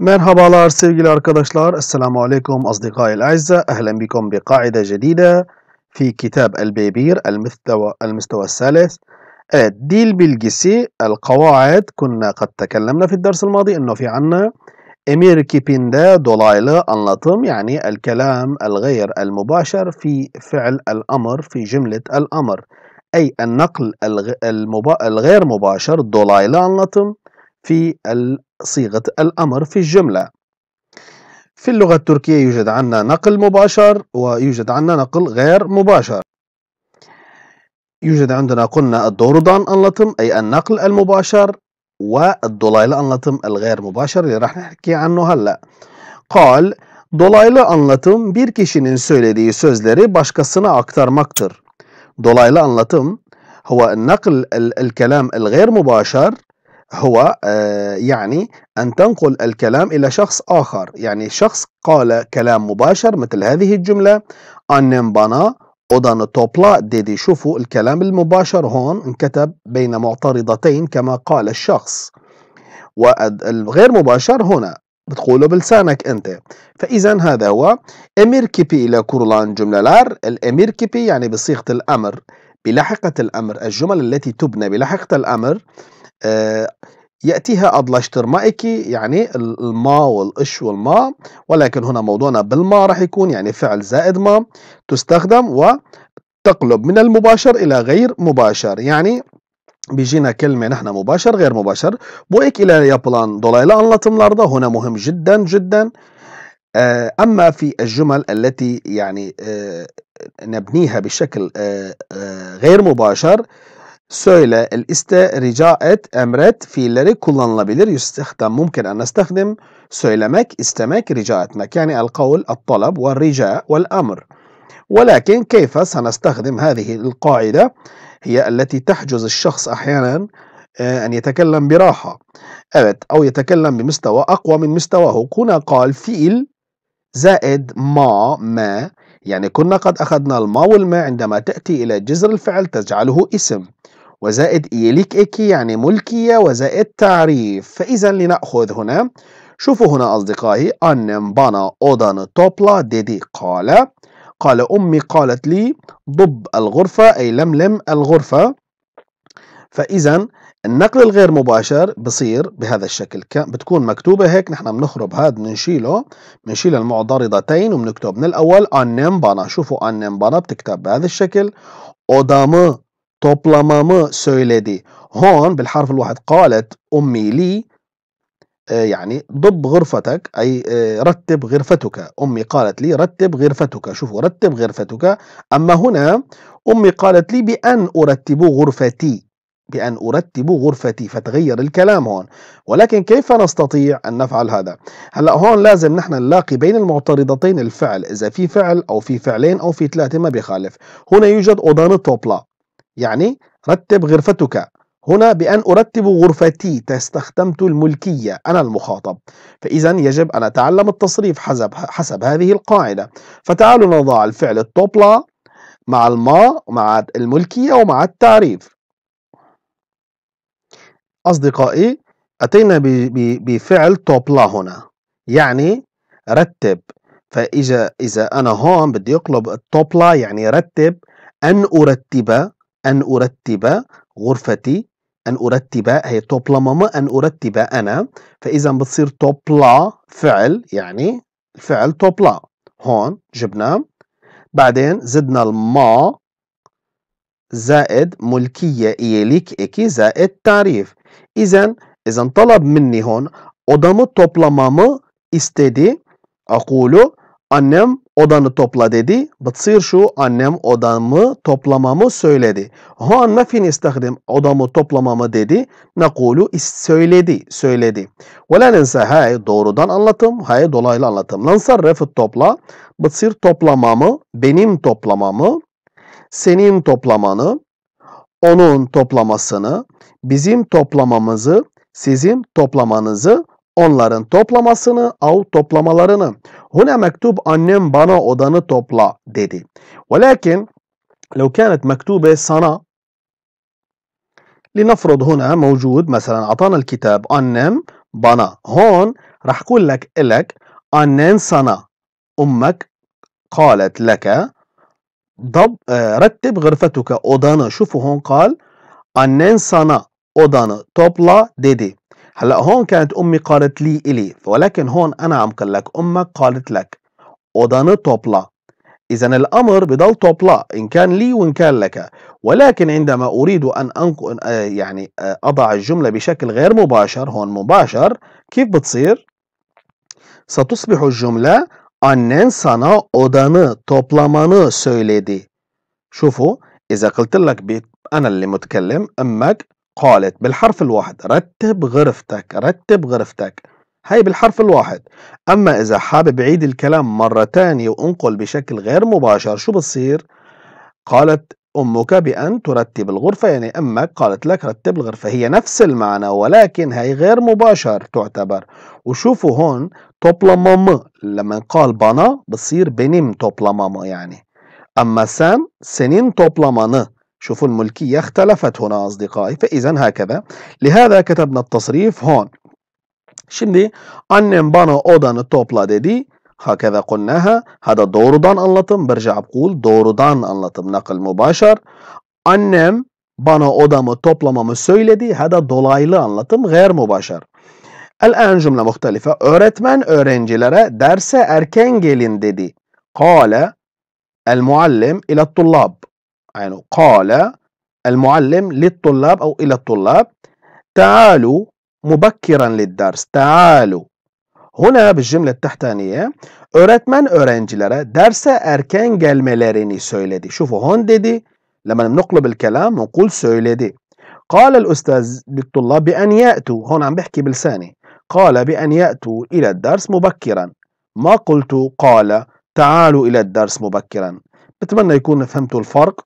Merhabalar sevgili arkadaşlar. Esselamu Aleyküm asdikai el-azza. Ehlen bikum bi kaide cedide fi kitab el-bebir el-müsteva el-salis. Evet, dil bilgisi el-kavaid kunna kad tekellemna fi ders el-madi inno fi anna emir kipinde dolaylı anlatım yani el-kelam el-gayr el-mubaşer fi fi'l el-amr fi cümlet el-amr. أي النقل الغير مباشر dolaylı anlatım في صيغة الأمر في الجملة في اللغة التركية يوجد عندنا نقل مباشر ويوجد عندنا نقل غير مباشر يوجد عندنا قلنا الدوردان أنلتم أي النقل المباشر والدولايل أنلتم الغير مباشر اللي راح نحكي عنه هلأ قال dolaylı anlatım bir kişinin söylediği sözleri başkasına aktarmaktır. Dolaylı anlatım هو النقل الكلام الغير مباشر هو آه، يعني أن تنقل الكلام إلى شخص آخر يعني شخص قال كلام مباشر مثل هذه الجملة أنم بنا أودان توبلا ديدي شوفوا الكلام المباشر هون انكتب بين معترضتين كما قال الشخص والغير مباشر هنا بتقوله بلسانك انت فاذا هذا هو امير كيبي الى كورلان لار الامير كيبي يعني بصيغه الامر بلاحقه الامر الجمل التي تبنى بلاحقه الامر آه، يأتيها مائكي يعني الما والإش والما ولكن هنا موضوعنا بالما راح يكون يعني فعل زائد ما تستخدم وتقلب من المباشر إلى غير مباشر يعني بيجينا كلمة نحن مباشر غير مباشر. بوئك إلى يابلان yapılan أنلطم anlatımlarda هنا مهم جدا جدا. آه، أما في الجمل التي يعني آه، نبنيها بشكل غير مباشر Söyle el iste, rica et, emret fiilleri kullanılabilir. Yüstihtem mümkün en nestehdim. Söylemek, istemek, rica etmek. Yani el kavul, el talab, ve rica, ve emr. ولكن كيف سنستخدم هذه القاعدة هي التي تحجز الشخص أحيانا آه، أن يتكلم براحة evet, أو يتكلم بمستوى أقوى من مستواه هنا قال فيل زائد ما ما يعني كنا قد أخذنا الما والما عندما تأتي إلى جذر الفعل تجعله اسم وزائد إيليك إيكي يعني ملكية وزائد تعريف فإذا لنأخذ هنا شوفوا هنا أصدقائي أنم بنا أودان توبلا ديدي قال قال أمي قالت لي ضب الغرفة أي لملم الغرفة فإذا النقل الغير مباشر بصير بهذا الشكل بتكون مكتوبة هيك نحن بنخرب هاد بنشيله بنشيل المعضرضتين وبنكتب من الأول أنم بنا شوفوا أنم بنا بتكتب بهذا الشكل أودام toplamamı söyledi. هون بالحرف الواحد قالت أمي لي يعني ضب غرفتك أي رتب غرفتك أمي قالت لي رتب غرفتك شوفوا رتب غرفتك أما هنا أمي قالت لي بأن أرتب غرفتي بأن أرتب غرفتي فتغير الكلام هون ولكن كيف نستطيع أن نفعل هذا هلأ هون لازم نحن نلاقي بين المعترضتين الفعل إذا في فعل أو في فعلين أو في ثلاثة ما بيخالف هنا يوجد أودان توبلا يعني رتب غرفتك هنا بأن أرتب غرفتي استخدمت الملكية أنا المخاطب فإذا يجب أن أتعلم التصريف حسب حسب هذه القاعدة فتعالوا نضع الفعل الطبلة مع الما مع الملكية ومع التعريف أصدقائي أتينا بفعل توبلا هنا يعني رتب فإذا إذا أنا هون بدي أقلب التوبلا يعني رتب أن أرتب أن أرتب غرفتي أن أرتب هي توبلا ماما أن أرتب أنا فإذا بتصير توبلا فعل يعني الفعل توبلا هون جبنا بعدين زدنا الما زائد ملكية إيليك إكي زائد تعريف إذا إذا طلب مني هون توبلا ماما استدي Akulu أنم odanı topla dedi. Batsır şu annem odamı toplamamı söyledi. Ho Huanne fin istahdim odamı toplamamı dedi. Nekulu söyledi, söyledi. Ve la nense hay doğrudan anlatım, hay dolaylı anlatım. Lansarrefı topla. Batsır toplamamı, benim toplamamı, senin toplamanı, onun toplamasını, bizim toplamamızı, sizin toplamanızı, onların toplamasını av toplamalarını. هنا مكتوب أنم بنا أدن توبلا ديدي ولكن لو كانت مكتوبة صنا لنفرض هنا موجود مثلا أعطانا الكتاب أنم بنا هون راح أقول لك إلك annen صنا أمك قالت لك ضب آه، رتب غرفتك أدن شوفوا هون قال annen صنا أدن توبلا ديدي هلا هون كانت امي قالت لي الي ولكن هون انا عم قل لك امك قالت لك اودان توبلا اذا الامر بضل توبلا ان كان لي وان كان لك ولكن عندما اريد ان انقل آه، يعني آه، اضع الجمله بشكل غير مباشر هون مباشر كيف بتصير ستصبح الجمله annen sana odanı toplamanı söyledi شوفوا إذا قلت لك أنا اللي متكلم أمك قالت بالحرف الواحد رتب غرفتك رتب غرفتك هاي بالحرف الواحد أما إذا حابب عيد الكلام مرة تانية وأنقل بشكل غير مباشر شو بصير قالت أمك بأن ترتب الغرفة يعني أمك قالت لك رتب الغرفة هي نفس المعنى ولكن هي غير مباشر تعتبر وشوفوا هون توبلا ماما لما قال بنا بصير بنم توبلا ماما يعني أما سام سنين توبلا مانا شوفوا الملكية اختلفت هنا أصدقائي فإذا هكذا لهذا كتبنا التصريف هون Şimdi annem bana odanı topla dedi. Hakeza kulnaha. Hada doğrudan anlatım. Bir cevap kul. Doğrudan anlatım. Nakıl mübaşar. Annem bana odamı toplamamı söyledi. Hada dolaylı anlatım. Gayr mübaşar. El-en cümle muhtelife. Öğretmen öğrencilere derse erken gelin dedi. Kale el-muallim ila tullab. يعني قال المعلم للطلاب أو إلى الطلاب تعالوا مبكرا للدرس تعالوا هنا بالجملة التحتانية öğretmen öğrencilere derse erken gelmelerini söyledi. Şufu hon dedi. لما بنقلب الكلام بنقول söyledi. قال الأستاذ للطلاب بأن يأتوا هون عم بحكي بلساني قال بأن يأتوا إلى الدرس مبكرا ما قلت قال تعالوا إلى الدرس مبكرا بتمنى يكون فهمتوا الفرق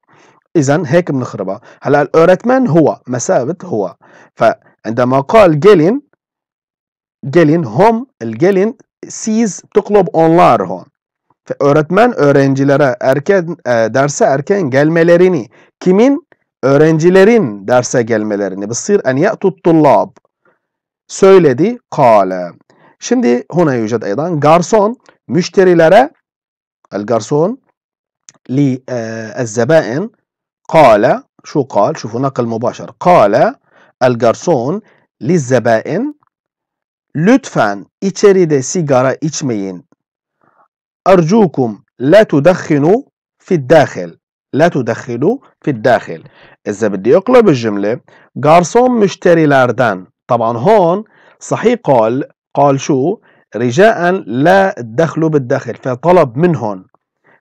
إذا هيك بنخربها هلا الأورتمان هو مسافة هو فعندما قال جيلين جيلين هم الجيلين سيز بتقلب onlar هون öğretmen öğrencilere erken e, derse erken gelmelerini kimin öğrencilerin derse gelmelerini bisir en ya'tu'l-tullab söyledi kale. Şimdi huna yujad aydan garson müşterilere el garson li e, قال شو قال شوفوا نقل مباشر قال الجرسون للزبائن lütfen içeride سيجارة içmeyin. أرجوكم لا تدخنوا في الداخل لا تدخنوا في الداخل إذا بدي أقلب الجملة جارسون مشتري لاردان طبعا هون صحيح قال قال شو رجاء لا تدخلوا بالداخل فطلب منهم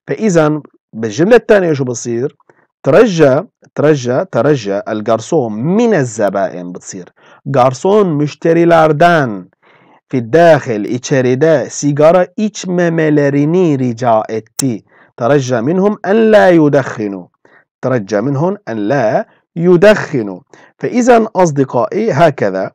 فإذا بالجملة الثانية شو بصير ترجى ترجى ترجى الجرسون من الزبائن بتصير جرسون لاردان في الداخل سيجارة إتش içmemelerini رجاء etti. ترجى منهم أن لا يدخنوا ترجى منهم أن لا يدخنوا فإذا أصدقائي هكذا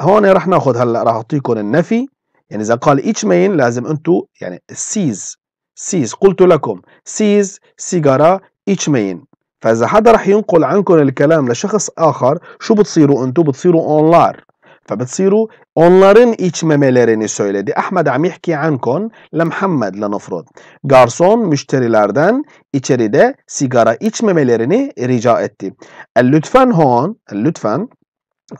هون رح ناخذ هلا رح أعطيكم النفي يعني إذا قال إتش مين لازم أنتم يعني سيز سيز قلت لكم سيز سيجارة each main فاذا حدا رح ينقل عنكم الكلام لشخص اخر شو بتصيروا انتم بتصيروا اونلار فبتصيروا اونلارين ايتش ماميلارين سويلدي احمد عم يحكي عنكم لمحمد لنفرض جارسون مشتري لاردن غارسون ده سيجارة sigara içmemelerini رجاء اتي اللطفان هون اللطفان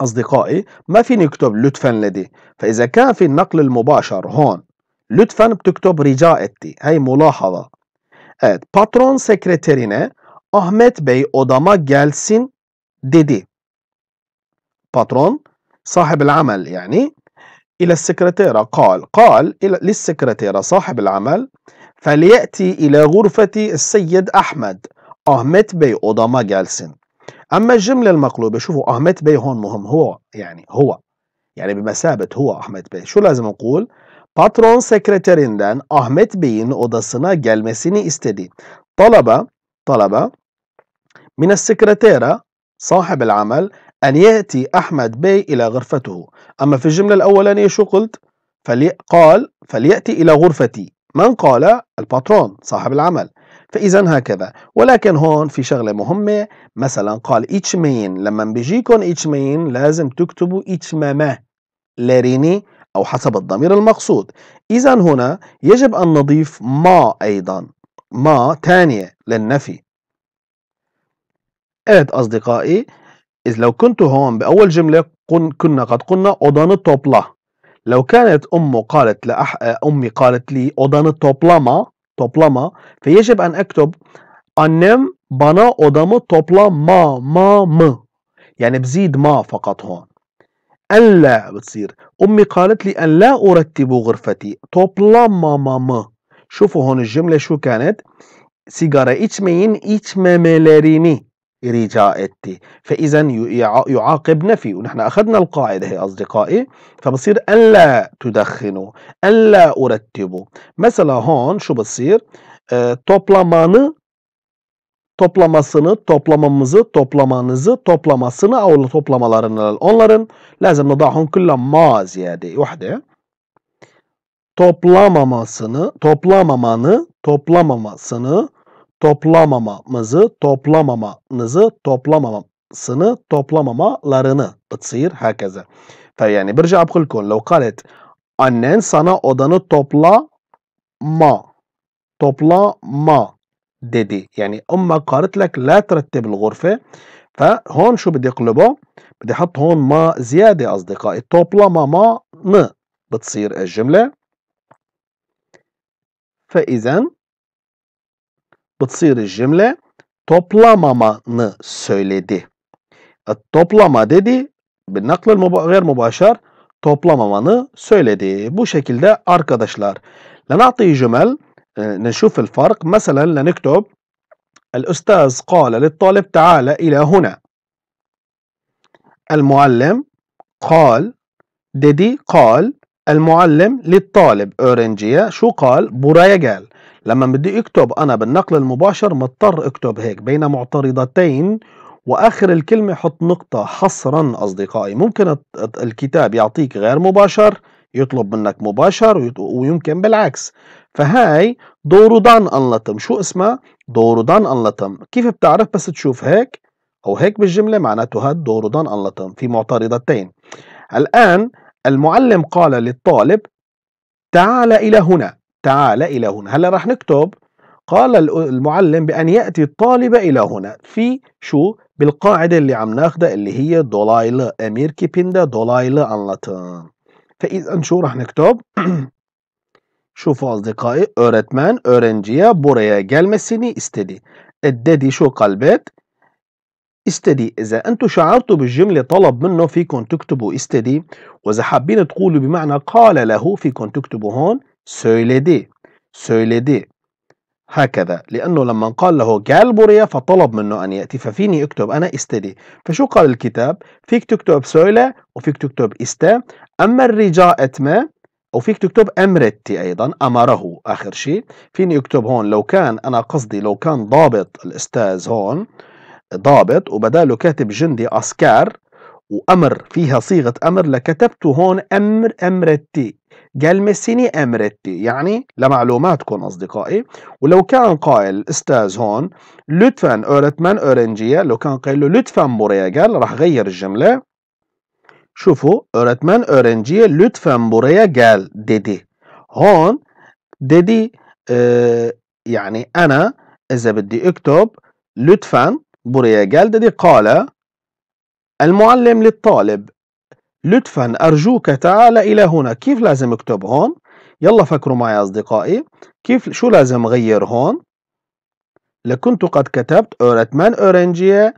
أصدقائي ما في نكتب لطفان لدي فإذا كان في النقل المباشر هون لطفا بتكتب رجاء هي ملاحظة Evet patron sekreterine Ahmet Bey odama gelsin dedi. Patron صاحب العمل يعني إلى السكرتيرة قال قال للسكرتيرة صاحب العمل فليأتي إلى غرفة السيد أحمد أحمد بي أوداما جالسن أما الجملة المقلوبة شوفوا أحمد بي هون مهم هو يعني هو يعني بمثابة هو أحمد بي شو لازم نقول Patron sekreterinden Ahmet Bey'in odasına gelmesini istedi. Talaba, talaba من السكرتيرة صاحب العمل أن يأتي أحمد بي إلى غرفته أما في الجملة الأولانية شو قلت؟ فلي قال فليأتي إلى غرفتي من قال؟ الباترون صاحب العمل فإذا هكذا ولكن هون في شغلة مهمة مثلا قال مين لما بيجيكم مين لازم تكتبوا إتشمامة لريني أو حسب الضمير المقصود إذا هنا يجب أن نضيف ما أيضا ما ثانية للنفي إيد أصدقائي إذ لو كنت هون بأول جملة كنا قد قلنا odanı topla لو كانت أمه قالت لأح... أمي قالت لي odanı توبلاما toplama فيجب أن أكتب بنا bana odamı ما ما م يعني بزيد ما فقط هون ألا بتصير أمي قالت لي أن لا أرتب غرفتي توبلاما ماما شوفوا هون الجملة شو كانت سيجارة إتمين إتمملريني رجاء إتي فإذا يعاقب نفي ونحن أخذنا القاعدة هي أصدقائي فبصير ألا تدخنوا ألا أرتبوا مثلا هون شو بصير توبلامانı آه، toplamasını, toplamamızı, toplamanızı, toplamasını avlu toplamalarını onların lazım nudahun kulla maziyede, ziyade vahde toplamamasını, toplamamanı, toplamamasını, toplamamamızı, toplamamanızı, toplamamasını, toplamamalarını. تصير هكذا. فيعني برجع بقول لكم لو قالت annen sana odanı toplama, toplama. ديدي يعني امك قالت لك لا ترتب الغرفه فهون شو بدي اقلبه بدي احط هون ما زياده اصدقائي توبلا ما ما م بتصير الجمله فاذا بتصير الجمله توبلا ن söyledi. التوبلا ما ديدي بالنقل غير مباشر toplamamanı بو شكل ده arkadaşlar. لنعطي جمل آه، نشوف الفرق مثلا لنكتب الأستاذ قال للطالب تعال إلى هنا المعلم قال ديدي قال المعلم للطالب أورنجية شو قال بورايا قال لما بدي اكتب أنا بالنقل المباشر مضطر اكتب هيك بين معترضتين وآخر الكلمة حط نقطة حصرا أصدقائي ممكن الكتاب يعطيك غير مباشر يطلب منك مباشر ويمكن بالعكس فهاي دورودان anlatım. شو اسمها؟ دورودان anlatım. كيف بتعرف بس تشوف هيك أو هيك بالجملة معناته هاد دورودان anlatım في معترضتين. الآن المعلم قال للطالب تعال إلى هنا تعال إلى هنا هلا رح نكتب قال المعلم بأن يأتي الطالب إلى هنا في شو بالقاعدة اللي عم ناخذها اللي هي دولايلا أمير كيبيندا دولايلا anlatım فإذا شو رح نكتب أورتمان أورنجيا öğretmen öğrenciye buraya gelmesini istedi. شو قال بيت استدي اذا أنتم شعرتوا بالجملة طلب منه فيكم تكتبوا استدي واذا حابين تقولوا بمعنى قال له فيكم تكتبوا هون سوليدي سوليدي هكذا لأنه لما قال له قال بوريا فطلب منه أن يأتي ففيني أكتب أنا استدي فشو قال الكتاب فيك تكتب سويلة وفيك تكتب استا أما الرجاء أتما أو فيك تكتب امرتي ايضا امره اخر شيء فيني اكتب هون لو كان انا قصدي لو كان ضابط الاستاذ هون ضابط وبداله كاتب جندي أسكار وامر فيها صيغه امر لكتبت هون امر امرتي قال مسيني امرتي يعني لمعلوماتكم اصدقائي ولو كان قائل استاذ هون لطفا اورتمان اورنجيا لو كان قايل له لطفا قال راح غير الجمله شوفوا öğretmen öğrenciye lütfen بوريا gel dedi. هون dedi e, آه، يعني أنا إذا بدي أكتب لطفا بوريا gel dedi قال المعلم للطالب لطفا أرجوك تعال إلى هنا كيف لازم أكتب هون يلا فكروا معي أصدقائي كيف شو لازم غير هون لكنت قد كتبت öğretmen öğrenciye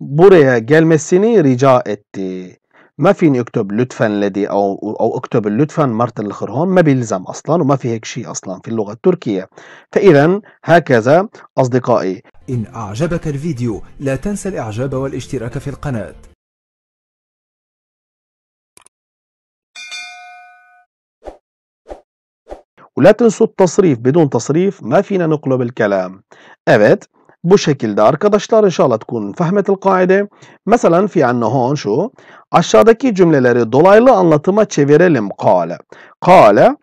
buraya gelmesini rica etti ما فيني اكتب لطفا لدي او او اكتب مرت الاخر هون ما بيلزم اصلا وما في هيك شيء اصلا في اللغه التركيه فاذا هكذا اصدقائي ان اعجبك الفيديو لا تنسى الاعجاب والاشتراك في القناه ولا تنسوا التصريف بدون تصريف ما فينا نقلب الكلام ابد Bu şekilde arkadaşlar inşallah tkun fahmetil kaide. Mesela fi anne hon şu. Aşağıdaki cümleleri dolaylı anlatıma çevirelim kale. Kale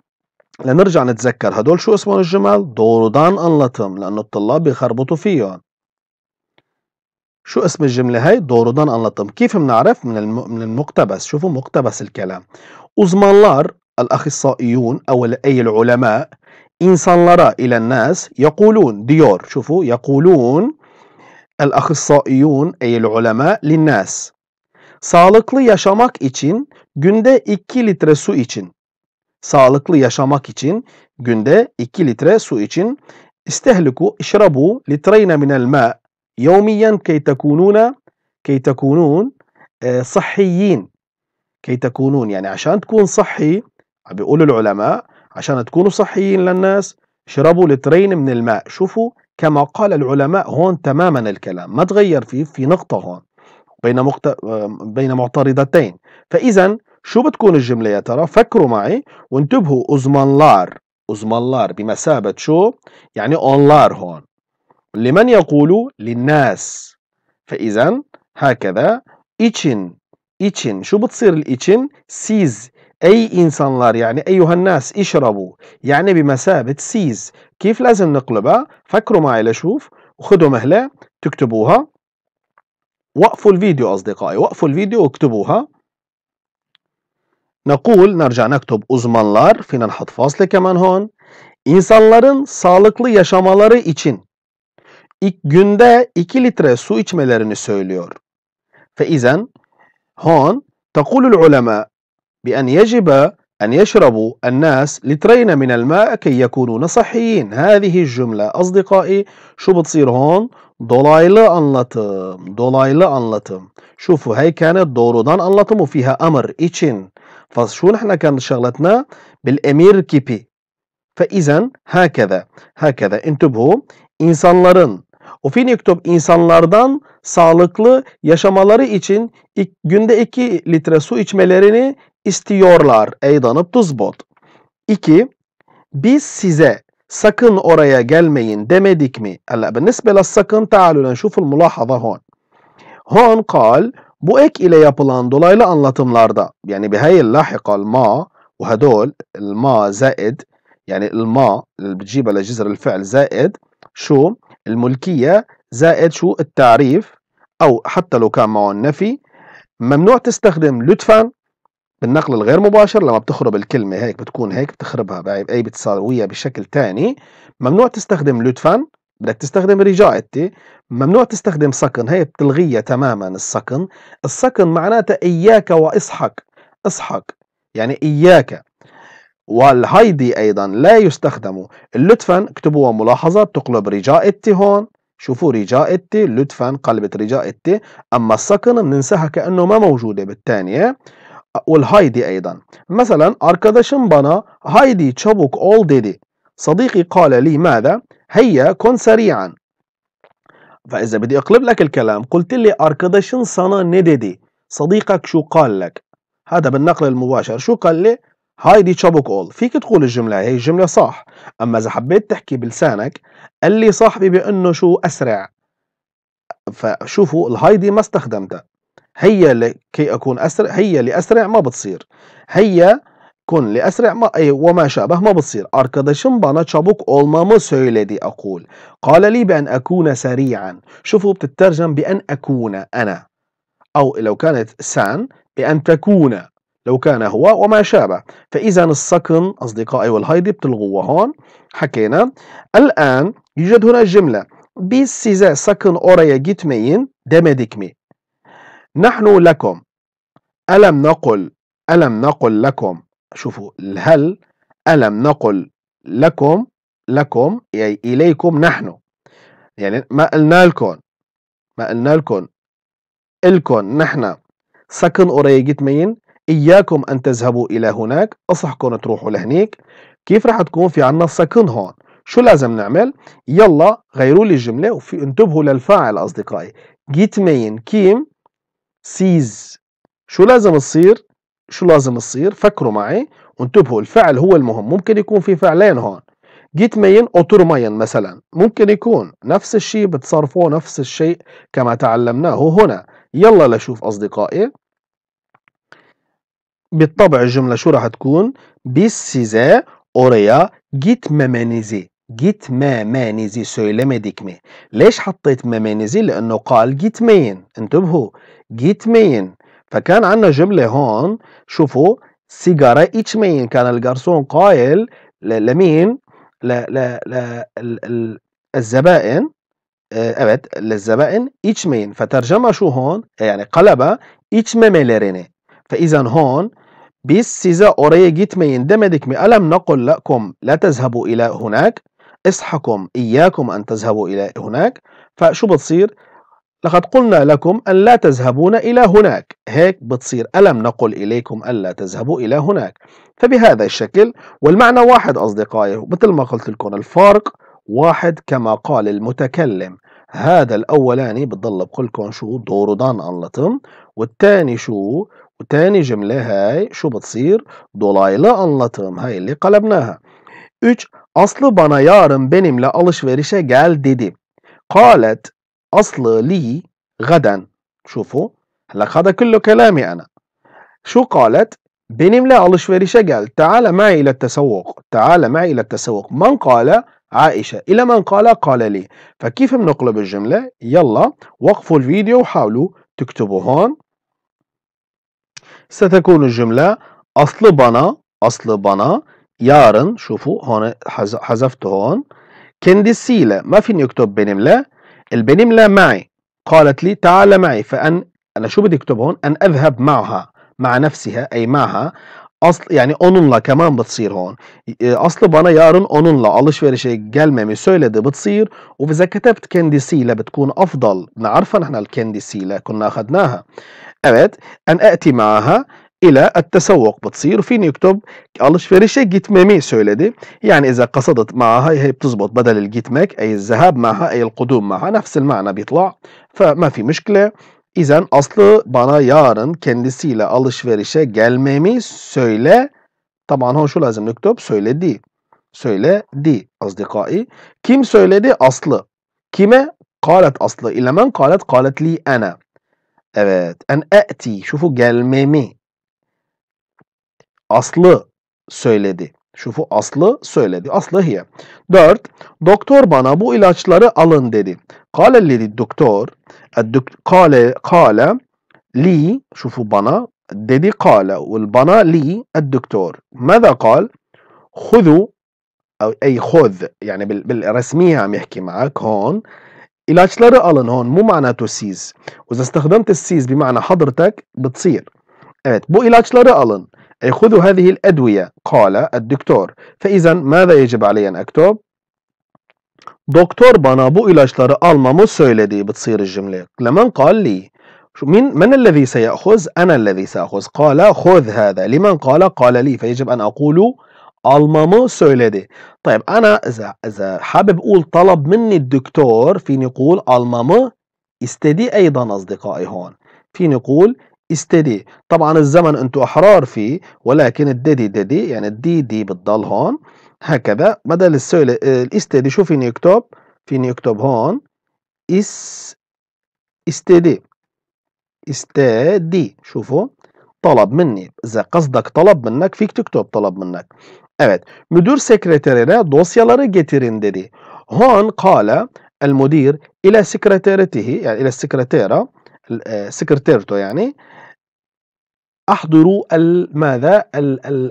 لنرجع نتذكر Hadol şu اسمهم الجمل doğrudan anlatım لأنه الطلاب بيخربطوا فيهم شو اسم الجملة هاي doğrudan anlatım كيف بنعرف من من المقتبس شوفوا مقتبس الكلام uzmanlar الاخصائيون او اي العلماء insanlara ile nas yakulun diyor. Şufu yakulun el ahissaiyyun eyl ulema linnas. Sağlıklı yaşamak için günde 2 litre su için. Sağlıklı yaşamak için günde 2 litre su için istehliku işrabu litreyne minel ma yevmiyen key tekununa key tekunun e, sahiyyin key tekunun yani aşan tkun sahhi abi ulul ulema عشان تكونوا صحيين للناس شربوا لترين من الماء شوفوا كما قال العلماء هون تماما الكلام ما تغير فيه في نقطة هون بين, مقت... بين معترضتين فإذا شو بتكون الجملة يا ترى فكروا معي وانتبهوا أزمنلار أزمنلار بمثابة شو يعني أونلار هون لمن يقول للناس فإذا هكذا إيتشن إيتشن شو بتصير الإيتشن سيز Ey insanlar yani eyyuhannas işrabu yani bimesabet siz. كيف لازم نقلبها فكروا معي لشوف وخدوا مهلة تكتبوها وقفوا video, أصدقائي وقفوا video, واكتبوها نقول نرجع نكتب uzmanlar filan hat faslı kemen hon insanların sağlıklı yaşamaları için ilk günde 2 litre su içmelerini söylüyor. Fe izen hon تقول العلماء بأن يجب أن يشربوا الناس لترين من الماء كي يكونون صحيين هذه الجملة أصدقائي شو بتصير هون dolaylı anlatım dolaylı anlatım شوفوا هاي كانت doğrudan anlatım وفيها أمر için فشو نحن كانت شغلتنا بالأمير كيبي فإذا هكذا هكذا انتبهوا insanların وفي نكتب insanlardan sağlıklı yaşamaları için günde 2 litre su içmelerini istiyorlar. Eydanı tuzbot. 2. Biz size sakın oraya gelmeyin demedik mi? هلا بالنسبة للسكن تعالوا لنشوف الملاحظة هون. هون قال bu ek ile yapılan dolaylı anlatımlarda yani بهاي اللاحقة الما وهدول الما زائد يعني الما اللي بتجيبها لجذر الفعل زائد شو الملكية زائد شو التعريف أو حتى لو كان معه النفي ممنوع تستخدم لطفا بالنقل الغير مباشر لما بتخرب الكلمة هيك بتكون هيك بتخربها أي بتساويها بشكل تاني ممنوع تستخدم لوتفان بدك تستخدم رجاعتي ممنوع تستخدم سكن هي بتلغيها تماما السكن السكن معناتها إياك وإصحك إصحك يعني إياك والهايدي أيضا لا يستخدم لطفا اكتبوها ملاحظة بتقلب رجاءتي هون شوفوا رجاءتي لطفا قلبت رجاءتي أما السكن بننساها كأنه ما موجودة بالثانية والهايدي أيضا مثلا arkadaşım بنا هايدي تشابوك أول ديدي صديقي قال لي ماذا هيا كن سريعا فإذا بدي أقلب لك الكلام قلت لي arkadaşın sana نديدي صديقك شو قال لك هذا بالنقل المباشر شو قال لي هايدي تشابوك اول فيك تقول الجملة هي الجملة صح أما إذا حبيت تحكي بلسانك قال لي صاحبي بأنه شو أسرع فشوفوا الهايدي ما استخدمتها هيا لكي اكون اسرع هيا لاسرع ما بتصير هيا كن لاسرع ما اي وما شابه ما بتصير arkadaşım bana çabuk olmamı söyledi اقول قال لي بان اكون سريعا شوفوا بتترجم بان اكون انا او لو كانت سان بان تكون لو كان هو وما شابه فاذا السكن اصدقائي والهايدي بتلغوها هون حكينا الان يوجد هنا جمله بي سيزا سكن اورايا جيتمين demedik mi? نحن لكم ألم نقل ألم نقل لكم شوفوا هل ألم نقل لكم لكم يعني إليكم نحن يعني ما قلنا لكم ما قلنا لكم إلكم نحن سكن أوريجيت مين إياكم أن تذهبوا إلى هناك أصحكم تروحوا لهنيك كيف راح تكون في عنا سكن هون شو لازم نعمل يلا غيروا لي الجملة وفي انتبهوا للفاعل أصدقائي جيت مين كيم سيز شو لازم تصير شو لازم تصير فكروا معي وانتبهوا الفعل هو المهم ممكن يكون في فعلين هون جيت مين اوتر مين مثلا ممكن يكون نفس الشيء بتصرفوه نفس الشيء كما تعلمناه هنا يلا لشوف أصدقائي بالطبع الجملة شو راح تكون اوريا جيت مامانيزي جيت مامانيزي سويلمي ديكمي ليش حطيت مامانيزي لأنه قال جيت مين انتبهوا جيت مين فكان عندنا جملة هون شوفوا سيجارة ايتش مين كان الجرسون قايل لمين ل ل ل الزبائن آه، أبد للزبائن ايتش مين فترجمها شو هون آه، يعني قلبها اتش ميميلريني فإذا هون بيس سيزا أوري جيت مين مي ألم نقل لكم لا تذهبوا إلى هناك اصحكم إياكم أن تذهبوا إلى هناك فشو بتصير لقد قلنا لكم أن لا تذهبون إلى هناك هيك بتصير ألم نقل إليكم ألا تذهبوا إلى هناك فبهذا الشكل والمعنى واحد أصدقائي مثل ما قلت لكم الفارق واحد كما قال المتكلم هذا الأولاني بتضل بقول لكم شو دورودان أنلتم والتاني شو وتاني جملة هاي شو بتصير دولايلا أنلتم هاي اللي قلبناها 3 بنا يارم بنم لألش فريشة قال ديدي قالت أصل لي غدا شوفوا هلأ هذا كله كلامي أنا شو قالت لا alışverişe قال تعال معي إلى التسوق تعال معي إلى التسوق من قال عائشة إلى من قال قال لي فكيف بنقلب الجملة يلا وقفوا الفيديو وحاولوا تكتبوا هون ستكون الجملة أصل بنا أصل بنا يارن شوفوا هون حذفت هون سيلة ما فيني اكتب بنملة البنملة معي قالت لي تعال معي فأن أنا شو بدي أكتب هون أن أذهب معها مع نفسها أي معها اصل يعني onunla كمان بتصير هون أصل بنا يارن aslı bana yarın شيء قال gelmemi söyledi بتصير وإذا كتبت كندي سيلا بتكون أفضل نعرف نحن الكندي سيلا كنا أخذناها أبد أن آتي معها ila ettesavvuk بتصير فيني يكتب alışverişe gitmemi söyledi. Yani إذا قصدت معها هي بتزبط بدل الجيتمك أي الذهاب معها أي القدوم معها نفس المعنى بيطلع فما في مشكلة İzen Aslı bana yarın kendisiyle alışverişe gelmemi söyle. Taban hoşu lazım nüktop söyledi. Söyledi azdikai. Kim söyledi? Aslı. Kime? Kalet Aslı. İlemen kalet kalet li ana. Evet. En e'ti. Şufu gelmemi. Aslı söyledi. Şufu Aslı söyledi. Aslı hiye. 4. Doktor bana bu ilaçları alın dedi. Kale li doktor. Kale, kale li şufu bana dedi kale. Ul Bana li doktor. ماذا قال؟ خذوا أو أي خذ يعني بالرسمية عم يحكي معك هون ilaçları alın هون مو معناته siz. وإذا استخدمت السيز بمعنى حضرتك بتصير. Evet bu ilaçları alın. أي خذوا هذه الأدوية قال الدكتور فإذا ماذا يجب علي أن أكتب Doktor bana bu ilaçları almamı سويلدي بتصير الجملة. لمن قال لي من من الذي سيأخذ؟ أنا الذي سأخذ. قال خذ هذا. لمن قال؟ قال لي. فيجب أن أقول almamı سويلدي طيب أنا إذا إذا حابب أقول طلب مني الدكتور فيني أقول ألمامو استدي أيضا أصدقائي هون. فيني أقول استدي طبعا الزمن انتم احرار فيه ولكن الديدي ديدي يعني الدي دي بتضل هون هكذا بدل السؤال الاستدي شو فيني اكتب فيني اكتب هون اس استدي استدي شوفوا طلب مني اذا قصدك طلب منك فيك تكتب طلب منك Evet. Müdür sekreterine dosyaları getirin dedi. Hon قال el müdür سكرتيرته sekreteretihi yani السكرتيره sekretera sekreterto yani احضروا ماذا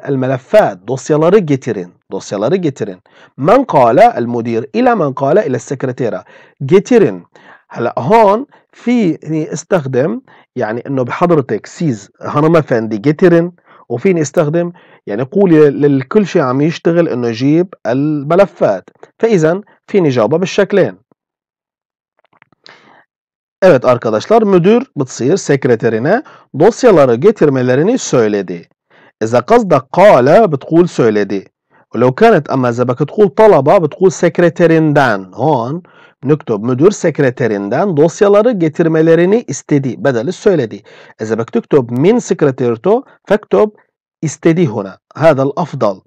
الملفات دوسيالاري getirin dosyaları getirin من قال المدير الى من قال الى السكرتيره getirin هلا هون فيني استخدم يعني انه بحضرتك سيز هنمفندي جيترن وفيني استخدم يعني قولي للكل شيء عم يشتغل انه يجيب الملفات فاذا فيني جاوبها بالشكلين Evet arkadaşlar müdür Bıtsıyır sekreterine dosyaları getirmelerini söyledi. Ezakaz da kâle بتقول söyledi. ولو كانت أما إذا بتقول طلبة sekreterinden. Hon nüktüb müdür sekreterinden dosyaları getirmelerini istedi. Bedeli söyledi. إذا بتكتب min sekreterto فاكتب istedi huna. هذا الأفضل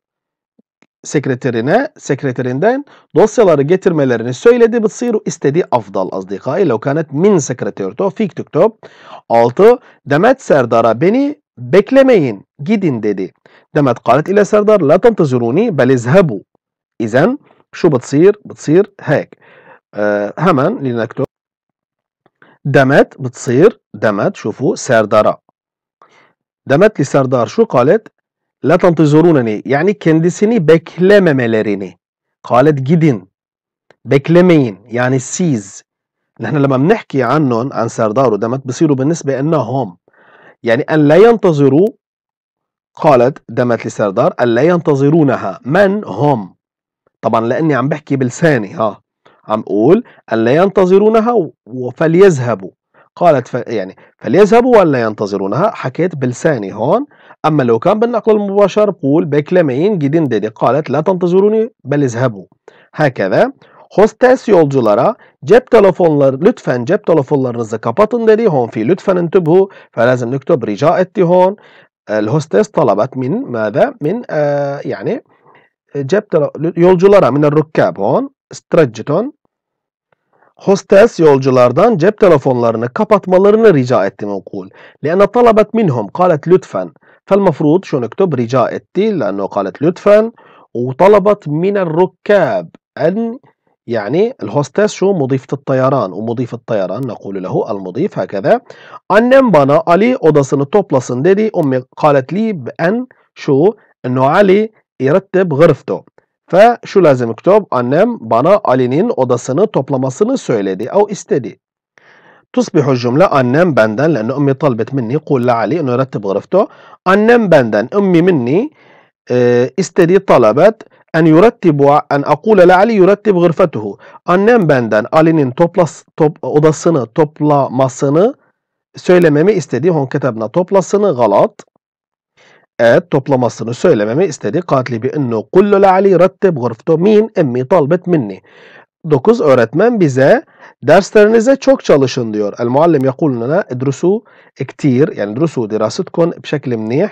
sekreterine sekreterinden dosyaları getirmelerini söyledi. Bu Bısiru istediği afdal azdikai lokanet min fiktük fiktikto. altı Demet Serdar'a beni beklemeyin gidin dedi. Demet kalet ile Serdar la tantaziruni bel izhebu. İzen şu bıtsir bıtsir hek. Ee, hemen linekto. Demet bıtsir Demet şufu Serdar'a. Demet li Serdar şu kalet لا تنتظرونني يعني بكلم beklememelerini قالت جدين بكلمين يعني سيز نحن لما بنحكي عنهم عن سردار ودمت بصيروا بالنسبة أنهم يعني أن لا ينتظروا قالت دمت لسردار أن لا ينتظرونها من هم طبعا لأني عم بحكي بلساني ها عم أقول أن لا ينتظرونها وفليذهبوا قالت ف... يعني فليذهبوا ولا ينتظرونها حكيت بلساني هون Ama لو كان بالنقل المباشر قول beklemeyin gidin dedi. Kalet la tantazuruni bel izhebu. Hakeza hostes yolculara cep telefonları lütfen cep telefonlarınızı kapatın dedi. Hon fi lütfen entübhu felazim nüktub rica etti hon. Hostes talabat min, ماذا؟ min, yani cep جاب yolculara min الركاب هون استرجتون Hostes yolculardan cep telefonlarını kapatmalarını rica etti mevkul. لأن طلبت منهم قالت lütfen. فالمفروض شو نكتب رجاء التي لأنه قالت لطفا وطلبت من الركاب أن يعني الهوستس شو مضيفة الطيران ومضيف الطيران نقول له المضيف هكذا أنم بنا Ali odasını toplasın ديدي أمي قالت لي بأن شو أنه علي يرتب غرفته. فشو لازم اكتب annem bana Ali'nin odasını toplamasını سويلدي او استدي تصبح الجملة أنم بندن لأن أمي طلبت مني قول لعلي أنه يرتب غرفته أنم بندن أمي مني آه، استدي طلبت أن يرتب أن أقول لعلي يرتب غرفته أنم بندن ألينين توبلا توب أوضاسنا توبلا ماسنا سويلمامي استدي هون كتبنا توبلا سنة غلط أت توبلا ماسنا سويلمامي استدي قالت لي بأنه قل لعلي رتب غرفته مين أمي طلبت مني 9 öğretmen bize derslerinize çok çalışın diyor. El muallim يقول لنا ادرسوا كتير يعني ادرسوا دراستكم بشكل منيح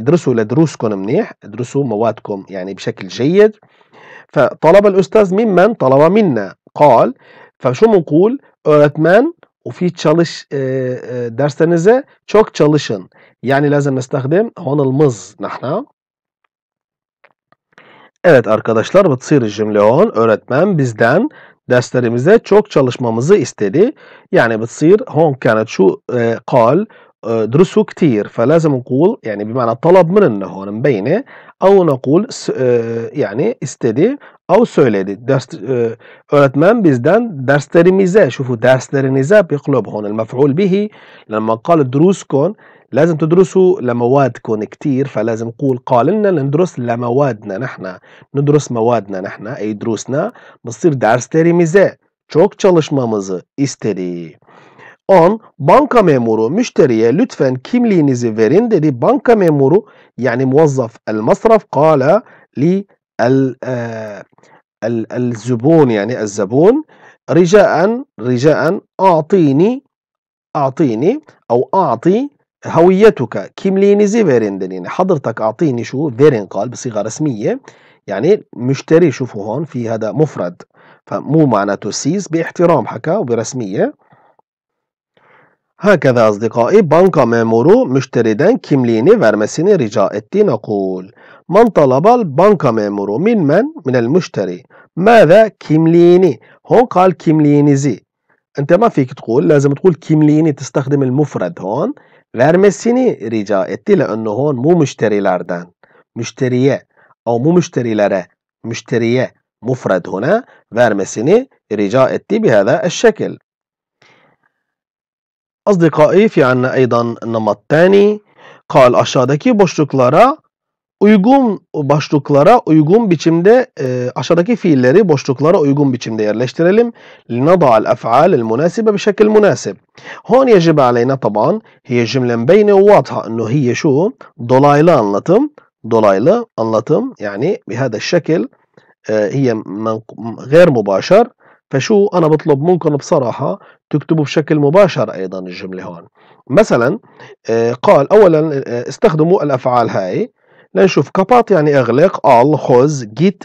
ادرسوا لدروسكم منيح ادرسوا موادكم يعني بشكل جيد فطلب الأستاذ ممن طلب منا قال فشو بنقول öğretmen وفي تشالش درسنزه تشوك تشالشن يعني لازم نستخدم هون المز نحن Evet arkadaşlar Vıtsı Rejim Leon öğretmen bizden derslerimize çok çalışmamızı istedi. Yani Vıtsir hon kanet şu e, kal دروسه كتير فلازم نقول يعني بمعنى طلب مننا هون مبينة أو نقول يعني istedi أو söyledi ders e, öğretmen bizden derslerimize şufu derslerinize بيقلب هون المفعول به لما قال دروسكم لازم تدرسوا لموادكم كتير فلازم نقول قال لنا ندرس لموادنا نحن ندرس موادنا نحن أي دروسنا بصير derslerimize çok çalışmamızı istedi. 10. Banka memuru müşteriye lütfen kimliğinizi verin dedi. Banka memuru yani muvazzaf el masraf kala li el, e, el, el zubun yani el zebun ricaen ricaen a'tini a'tini او اعطي هويتك زي فيرين يعني حضرتك أعطيني شو فيرين قال بصيغة رسمية يعني مشتري شوفوا هون في هذا مفرد فمو معناته سيز باحترام حكى وبرسمية هكذا أصدقائي بنك مامورو مشتردا كمليني فرمسيني رجاء التي نقول من طلب البانكا ميمورو من من؟ من المشتري ماذا؟ كمليني هون قال زي أنت ما فيك تقول لازم تقول كمليني تستخدم المفرد هون vermesini rica etti. le لَاَنَّهُونَ mu müşterilerden, müşteriye, o mu müşterilere, müşteriye, mufred huna vermesini rica etti bihada eşşekil. أصدقائي في عنا أيضا نمط تاني قال aşağıdaki boşluklara uygun başlıklara uygun biçimde e, aşağıdaki fiilleri boşluklara uygun biçimde yerleştirelim. لنضع الأفعال المناسبة بشكل مناسب. هون يجب علينا طبعا هي جملة مبينة وواضحة انه هي شو؟ dolaylı anlatım. Dolaylı anlatım yani يعني بهذا الشكل e, هي من غير مباشر فشو أنا بطلب منكم بصراحة تكتبوا بشكل مباشر أيضا الجملة هون مثلا آه، قال أولا آه، استخدموا الأفعال هاي نشوف كاباط يعني اغلق all خذ جيت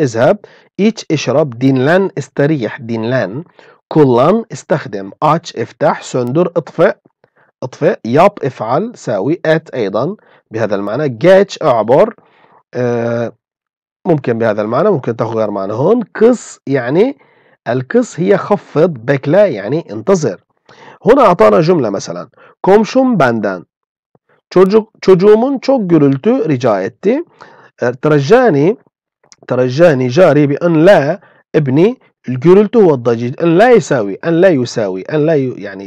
اذهب each اشرب دينلان استريح دينلان كلان استخدم اتش افتح سندر اطفئ اطفئ ياب افعل ساوي ات ايضا بهذا المعنى جيتش اعبر آه، ممكن بهذا المعنى ممكن تاخذ غير معنى هون كس يعني القص هي خفض بكلا يعني انتظر هنا اعطانا جمله مثلا كومشوم باندان Çocuk çocuğumun çok gürültü rica etti. E, tercani tercani cari bi en la ابني الجرلت هو الضجيج أن لا يساوي أن لا يساوي أن لا يعني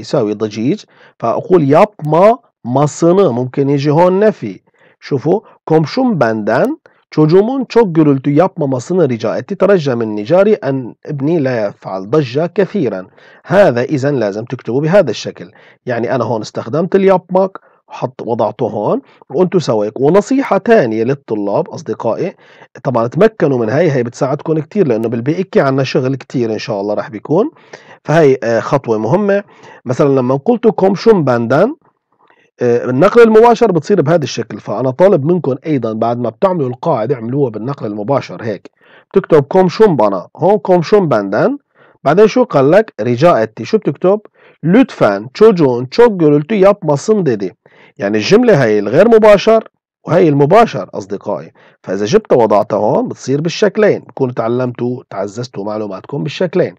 يساوي ضجيج فأقول yapma masını ممكن يجي هون نفي شوفوا komşum benden çocuğumun çok gürültü yapmamasını rica etti. ترجى من نجاري أن ابني لا يفعل ضجة كثيرا هذا إذا لازم تكتبوا بهذا الشكل يعني أنا هون استخدمت اليابماك حط وضعته هون وانتم سويك ونصيحة تانية للطلاب أصدقائي طبعا تمكنوا من هاي هاي بتساعدكم كتير لأنه بالبيئكي عنا شغل كتير إن شاء الله رح بيكون فهي آه، خطوة مهمة مثلا لما كوم شوم باندان آه، النقل المباشر بتصير بهذا الشكل فأنا طالب منكم أيضا بعد ما بتعملوا القاعدة اعملوها بالنقل المباشر هيك بتكتب كوم شوم بانا هون كوم شوم باندان بعدين شو قال لك رجاءتي شو بتكتب لطفا çocuğun çok gürültü ديدي dedi. يعني الجملة هي الغير مباشر وهي المباشر أصدقائي فإذا جبت وضعتها هون بتصير بالشكلين بكون تعلمتوا تعززتوا معلوماتكم بالشكلين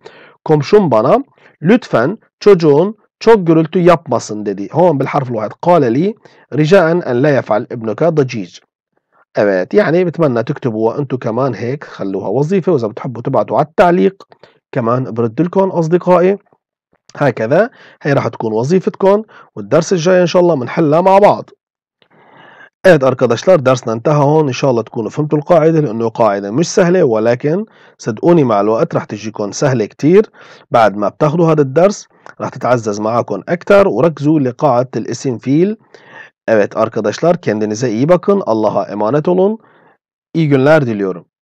Komşum bana lütfen لطفاً çok gürültü yapmasın dedi. Hon bil الواحد قال لي رجاء أن لا يفعل ابنك ضجيج. Evet يعني بتمنى تكتبوها أنتو كمان هيك خلوها وظيفة وإذا بتحبوا تبعتوا على التعليق كمان برد لكم أصدقائي هكذا هي راح تكون وظيفتكم والدرس الجاي ان شاء الله بنحلها مع بعض Evet إيه، arkadaşlar درسنا انتهى هون ان شاء الله تكونوا فهمتوا القاعدة لأنه قاعدة مش سهلة ولكن صدقوني مع الوقت رح تجيكم سهلة كتير بعد ما بتاخدوا هذا الدرس رح تتعزز معاكم أكتر وركزوا لقاعدة الاسم فيل ايه arkadaşlar كندنزا iyi bakın Allah'a emanet olun iyi günler diliyorum.